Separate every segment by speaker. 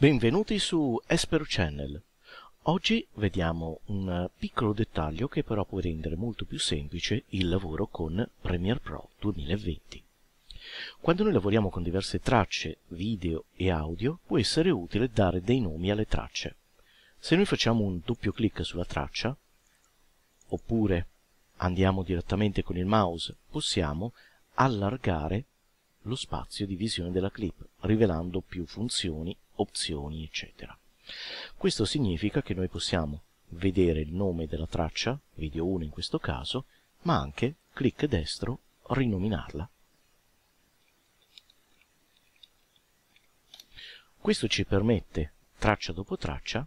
Speaker 1: Benvenuti su Esper Channel. Oggi vediamo un piccolo dettaglio che però può rendere molto più semplice il lavoro con Premiere Pro 2020. Quando noi lavoriamo con diverse tracce, video e audio, può essere utile dare dei nomi alle tracce. Se noi facciamo un doppio clic sulla traccia, oppure andiamo direttamente con il mouse, possiamo allargare lo spazio di visione della clip, rivelando più funzioni opzioni, eccetera. Questo significa che noi possiamo vedere il nome della traccia, video 1 in questo caso, ma anche, clic destro, rinominarla. Questo ci permette, traccia dopo traccia,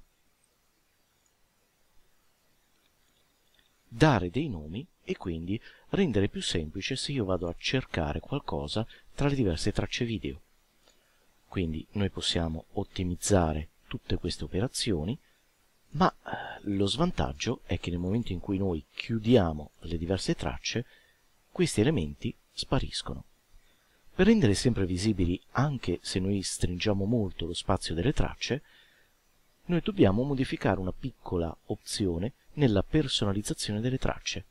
Speaker 1: dare dei nomi e quindi rendere più semplice se io vado a cercare qualcosa tra le diverse tracce video. Quindi noi possiamo ottimizzare tutte queste operazioni, ma eh, lo svantaggio è che nel momento in cui noi chiudiamo le diverse tracce, questi elementi spariscono. Per rendere sempre visibili, anche se noi stringiamo molto lo spazio delle tracce, noi dobbiamo modificare una piccola opzione nella personalizzazione delle tracce.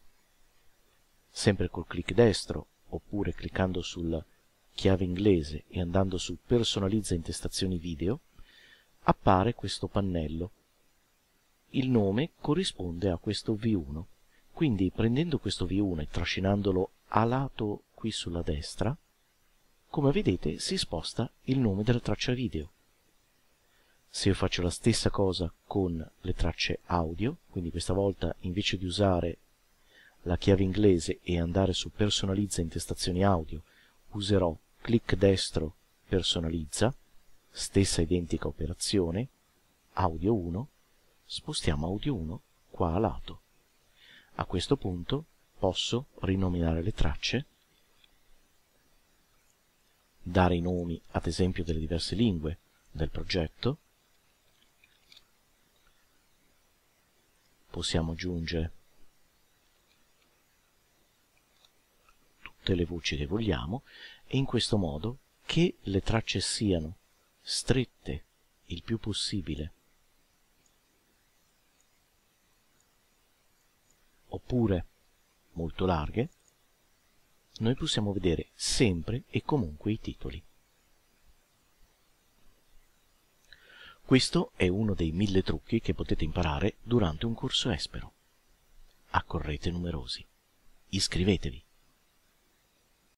Speaker 1: Sempre col clic destro, oppure cliccando sul chiave inglese e andando su personalizza intestazioni video appare questo pannello. Il nome corrisponde a questo V1, quindi prendendo questo V1 e trascinandolo a lato qui sulla destra, come vedete si sposta il nome della traccia video. Se io faccio la stessa cosa con le tracce audio, quindi questa volta invece di usare la chiave inglese e andare su personalizza intestazioni audio, userò clic destro personalizza, stessa identica operazione, audio 1, spostiamo audio 1 qua a lato. A questo punto posso rinominare le tracce, dare i nomi ad esempio delle diverse lingue del progetto, possiamo aggiungere tutte le voci che vogliamo e in questo modo che le tracce siano strette il più possibile. oppure molto larghe, noi possiamo vedere sempre e comunque i titoli. Questo è uno dei mille trucchi che potete imparare durante un corso espero. Accorrete numerosi. Iscrivetevi!